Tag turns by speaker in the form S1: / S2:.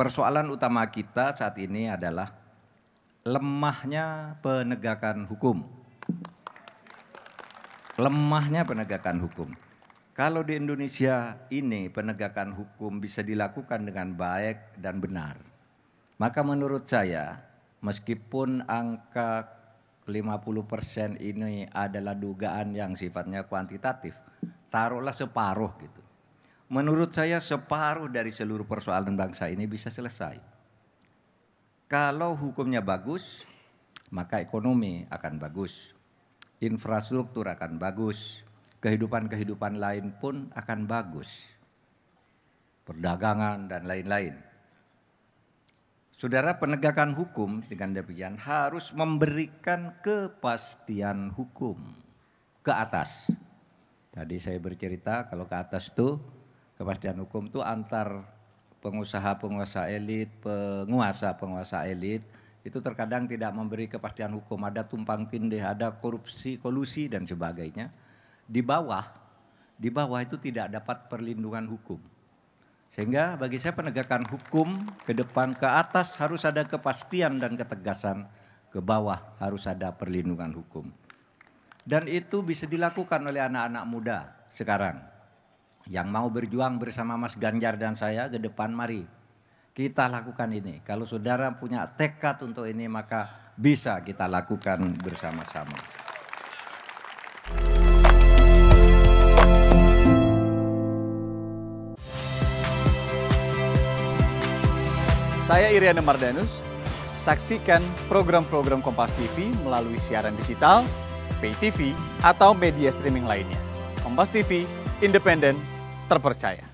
S1: persoalan utama kita saat ini adalah lemahnya penegakan hukum. Lemahnya penegakan hukum. Kalau di Indonesia ini penegakan hukum bisa dilakukan dengan baik dan benar, maka menurut saya meskipun angka 50% persen ini adalah dugaan yang sifatnya kuantitatif, taruhlah separuh gitu. Menurut saya separuh dari seluruh persoalan bangsa ini bisa selesai. Kalau hukumnya bagus, maka ekonomi akan bagus. Infrastruktur akan bagus. Kehidupan-kehidupan lain pun akan bagus. Perdagangan dan lain-lain. Saudara penegakan hukum dengan demikian harus memberikan kepastian hukum ke atas. Tadi saya bercerita kalau ke atas tuh kepastian hukum itu antar pengusaha-pengusaha elit, penguasa-penguasa elit itu terkadang tidak memberi kepastian hukum, ada tumpang tindih, ada korupsi, kolusi dan sebagainya. Di bawah, di bawah itu tidak dapat perlindungan hukum. Sehingga bagi saya penegakan hukum ke depan ke atas harus ada kepastian dan ketegasan, ke bawah harus ada perlindungan hukum. Dan itu bisa dilakukan oleh anak-anak muda sekarang yang mau berjuang bersama Mas Ganjar dan saya ke depan mari kita lakukan ini. Kalau saudara punya tekad untuk ini maka bisa kita lakukan bersama-sama.
S2: Saya Iriana Mardanus. Saksikan program-program Kompas TV melalui siaran digital, pay TV, atau media streaming lainnya. Kompas TV, independen, terpercaya.